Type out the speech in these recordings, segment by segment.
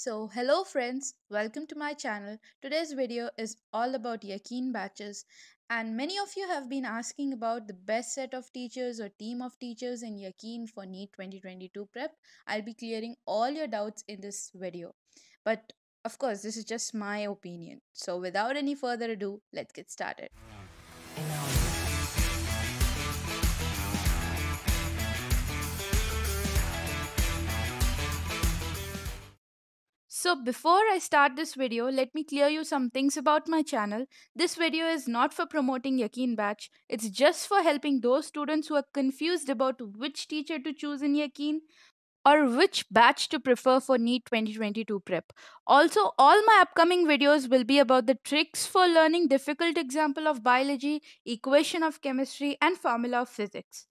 So hello friends, welcome to my channel. Today's video is all about Yakin batches and many of you have been asking about the best set of teachers or team of teachers in Yakin for NEET 2022 prep. I'll be clearing all your doubts in this video. But of course, this is just my opinion. So without any further ado, let's get started. So before I start this video, let me clear you some things about my channel. This video is not for promoting Yakin Batch. It's just for helping those students who are confused about which teacher to choose in Yakin or which batch to prefer for NEET 2022 prep. Also, all my upcoming videos will be about the tricks for learning difficult example of biology, equation of chemistry and formula of physics.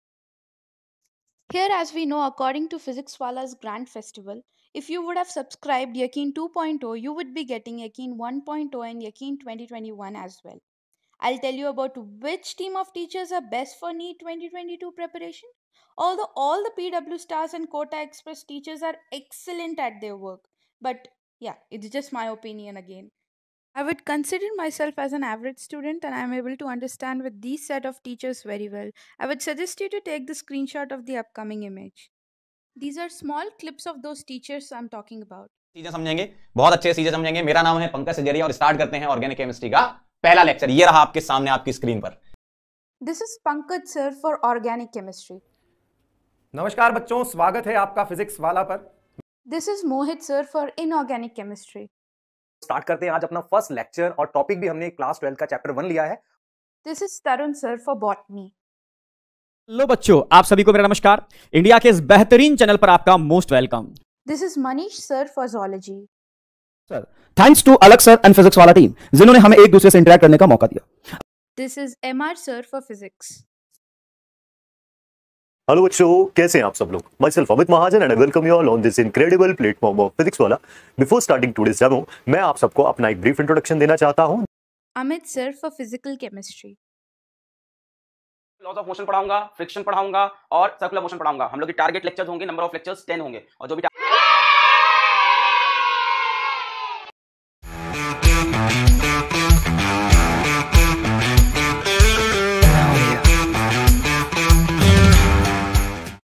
Here, as we know, according to Physics Grand Festival, if you would have subscribed Yakin 2.0, you would be getting Yakin 1.0 and Yakin 2021 as well. I'll tell you about which team of teachers are best for NEET 2022 preparation. Although all the PW Stars and Kota Express teachers are excellent at their work, but yeah, it's just my opinion again. I would consider myself as an average student and I am able to understand with these set of teachers very well. I would suggest you to take the screenshot of the upcoming image. These are small clips of those teachers I'm talking about. चीजें समझेंगे बहुत अच्छे चीजें समझेंगे मेरा नाम है पंकज सिजेरिया और स्टार्ट करते हैं ऑर्गेनिक केमिस्ट्री का पहला लेक्चर ये रहा आपके सामने आपकी स्क्रीन पर this is Pankaj sir for organic chemistry नमस्कार बच्चों स्वागत है आपका फिजिक्स वाला पर this is Mohit sir for inorganic chemistry start करते हैं आज अपना फर्स्ट लेक्चर और टॉपिक भी हमने क्लास ट्वेल्थ का चैप्टर वन लिया है this is Tarun sir for botany hello बच्चों आप सभी को मेरा नमस्कार इंडिया के इस बेहतरीन चैनल पर आपका most welcome this is Manish sir for zoology sir thanks to Alakh sir and physics Wallah team जिन्होंने हमें एक दूसरे से इंटरेक्ट करने का मौका दिया this is MR sir for physics hello बच्चों कैसे हैं आप सब लोग myself Amit Mahajan and welcome you all on this incredible platform of physics Wallah before starting today's demo मैं आप सबको अपना एक ब्रीफ इंट्रोडक्शन देना चाहता हूं Amit sir for physical chemistry laws of motion पढ़ाऊंगा फ्रिक्शन पढ़ाऊंगा और सर्कुलर मोशन पढ़ाऊंगा हम लोग के टारगेट लेक्चर्स होंगे नंबर ऑफ लेक्चर्स 10 होंगे और जो भी